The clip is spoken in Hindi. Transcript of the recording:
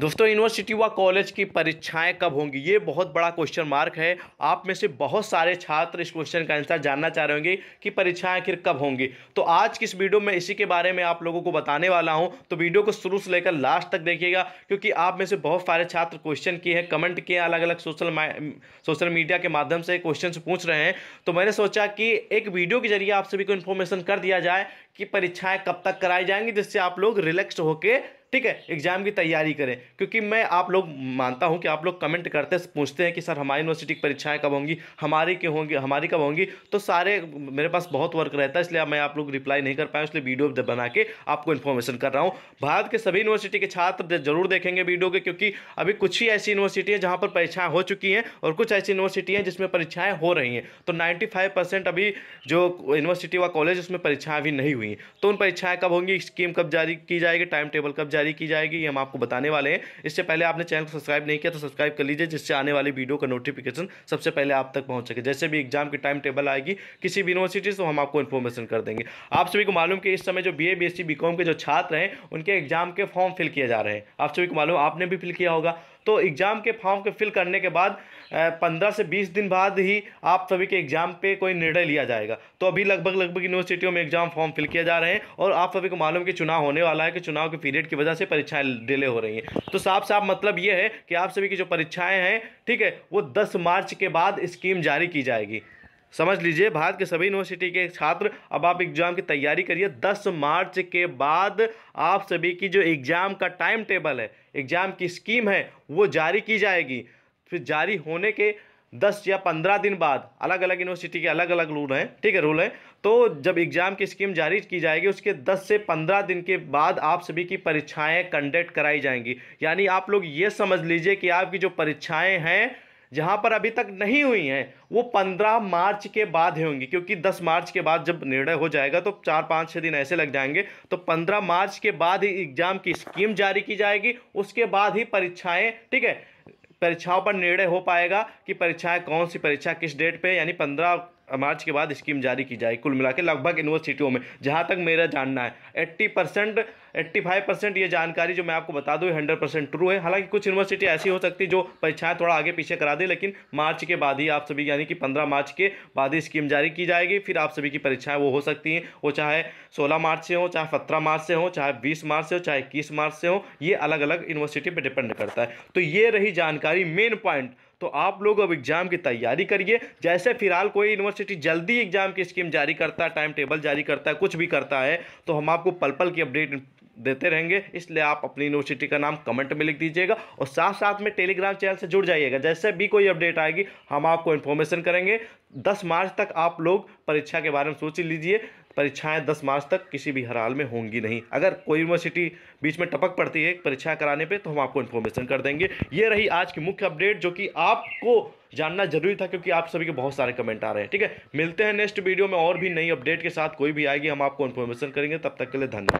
दोस्तों यूनिवर्सिटी व कॉलेज की परीक्षाएं कब होंगी ये बहुत बड़ा क्वेश्चन मार्क है आप में से बहुत सारे छात्र इस क्वेश्चन का आंसर जानना चाह रहे होंगे कि परीक्षाएं आखिर कब होंगी तो आज की इस वीडियो में इसी के बारे में आप लोगों को बताने वाला हूं तो वीडियो को शुरू से लेकर लास्ट तक देखिएगा क्योंकि आप में से बहुत सारे छात्र क्वेश्चन किए हैं कमेंट किए हैं अलग अलग सोशल सोशल मीडिया के माध्यम से क्वेश्चन पूछ रहे हैं तो मैंने सोचा कि एक वीडियो के जरिए आप सभी को इन्फॉर्मेशन कर दिया जाए कि परीक्षाएं कब तक कराई जाएंगी जिससे आप लोग रिलैक्स होकर ठीक है एग्जाम की तैयारी करें क्योंकि मैं आप लोग मानता हूं कि आप लोग कमेंट करते पूछते हैं कि सर हमारी यूनिवर्सिटी की परीक्षाएं कब होंगी हमारी क्यों होंगी हमारी कब होंगी तो सारे मेरे पास बहुत वर्क रहता है इसलिए मैं आप लोग रिप्लाई नहीं कर पाया इसलिए वीडियो बना के आपको इन्फॉर्मेशन कर रहा हूँ भारत के सभी यूनिवर्सिटी के छात्र जरूर देखेंगे वीडियो के क्योंकि अभी कुछ ही ऐसी यूनिवर्सिटी हैं जहाँ पर परीक्षाएँ हो चुकी हैं और कुछ ऐसी यूनिवर्सिटी हैं जिसमें परीक्षाएँ हो रही हैं तो नाइन्टी अभी जो यूनिवर्सिटी व कॉलेज उसमें परीक्षाएँ अभी नहीं हुई हुई हैं तो उन परीक्षाएं कब होंगी स्कीम कब जारी की जाएगी टाइम टेबल कब जारी की जाएगी ये हम आपको बताने वाले हैं इससे पहले आपने चैनल को सब्सक्राइब नहीं किया तो सब्सक्राइब कर लीजिए जिससे आने वाली वीडियो का नोटिफिकेशन सबसे पहले आप तक पहुँच सके जैसे भी एग्जाम की टाइम टेबल आएगी किसी भी यूनिवर्सिटी से तो हम आपको इन्फॉर्मेशन कर देंगे आप सभी को मालूम कि इस समय जो बी ए e के जो छात्र हैं उनके एग्जाम के फॉर्म फिल किए जा रहे हैं आप सभी को मालूम आपने भी फिल किया होगा तो एग्ज़ाम के फॉर्म के फिल करने के बाद पंद्रह से बीस दिन बाद ही आप सभी के एग्ज़ाम पे कोई निर्णय लिया जाएगा तो अभी लगभग लगभग यूनिवर्सिटियों में एग्ज़ाम फॉर्म फिल किया जा रहे हैं और आप सभी को मालूम कि चुनाव होने वाला है कि चुनाव के पीरियड की वजह से परीक्षाएँ डिले हो रही हैं तो साफ साफ मतलब ये है कि आप सभी की जो परीक्षाएँ हैं ठीक है वो दस मार्च के बाद स्कीम जारी की जाएगी समझ लीजिए भारत के सभी यूनिवर्सिटी के छात्र अब आप एग्ज़ाम की तैयारी करिए 10 मार्च के बाद आप सभी की जो एग्ज़ाम का टाइम टेबल है एग्ज़ाम की स्कीम है वो जारी की जाएगी फिर जारी होने के दस या पंद्रह दिन बाद अलग अलग यूनिवर्सिटी के अलग अलग रूल हैं ठीक है रूल हैं तो जब एग्ज़ाम की स्कीम जारी की जाएगी उसके दस से पंद्रह दिन के बाद आप सभी की परीक्षाएं कंडक्ट कराई जाएंगी यानी आप लोग ये समझ लीजिए कि आपकी जो परीक्षाएं हैं जहां पर अभी तक नहीं हुई हैं वो पंद्रह मार्च के बाद ही होंगी क्योंकि दस मार्च के बाद जब निर्णय हो जाएगा तो चार पाँच छः दिन ऐसे लग जाएंगे तो पंद्रह मार्च के बाद ही एग्ज़ाम की स्कीम जारी की जाएगी उसके बाद ही परीक्षाएँ ठीक है परीक्षाओं पर निर्णय हो पाएगा कि परीक्षाएं कौन सी परीक्षा किस डेट पे यानी पंद्रह मार्च के बाद स्कीम जारी की जाएगी कुल मिला लगभग यूनिवर्सिटियों में जहाँ तक मेरा जानना है एट्टी परसेंट 85 परसेंट ये जानकारी जो मैं आपको बता दूँ हंड्रेड परसेंट ट्रू है हालांकि कुछ यूनिवर्सिटी ऐसी हो सकती है जो परीक्षाएं थोड़ा आगे पीछे करा दे लेकिन मार्च के बाद ही आप सभी यानी कि पंद्रह मार्च के बाद ही स्कीम जारी की जाएगी फिर आप सभी की परीक्षाएँ वो हो सकती हैं वो चाहे सोलह मार्च से हो चाहे सत्रह मार्च से हो चाहे बीस मार्च से हो चाहे इक्कीस मार्च से हो ये अलग अलग यूनिवर्सिटी पर डिपेंड करता है तो ये रही जानकारी मेन पॉइंट तो आप लोग अब एग्जाम की तैयारी करिए जैसे फिलहाल कोई यूनिवर्सिटी जल्दी एग्जाम की स्कीम जारी करता है टाइम टेबल जारी करता है कुछ भी करता है तो हम आपको पल पल की अपडेट देते रहेंगे इसलिए आप अपनी यूनिवर्सिटी का नाम कमेंट में लिख दीजिएगा और साथ साथ में टेलीग्राम चैनल से जुड़ जाइएगा जैसे भी कोई अपडेट आएगी हम आपको इन्फॉर्मेशन करेंगे दस मार्च तक आप लोग परीक्षा के बारे में सोच लीजिए परीक्षाएं दस मार्च तक किसी भी हर हाल में होंगी नहीं अगर कोई यूनिवर्सिटी बीच में टपक पड़ती है परीक्षा कराने पे तो हम आपको इन्फॉर्मेशन कर देंगे ये रही आज की मुख्य अपडेट जो कि आपको जानना जरूरी था क्योंकि आप सभी के बहुत सारे कमेंट आ रहे हैं ठीक है मिलते हैं नेक्स्ट वीडियो में और भी नई अपडेट के साथ कोई भी आएगी हम आपको इन्फॉर्मेशन करेंगे तब तक के लिए धन्यवाद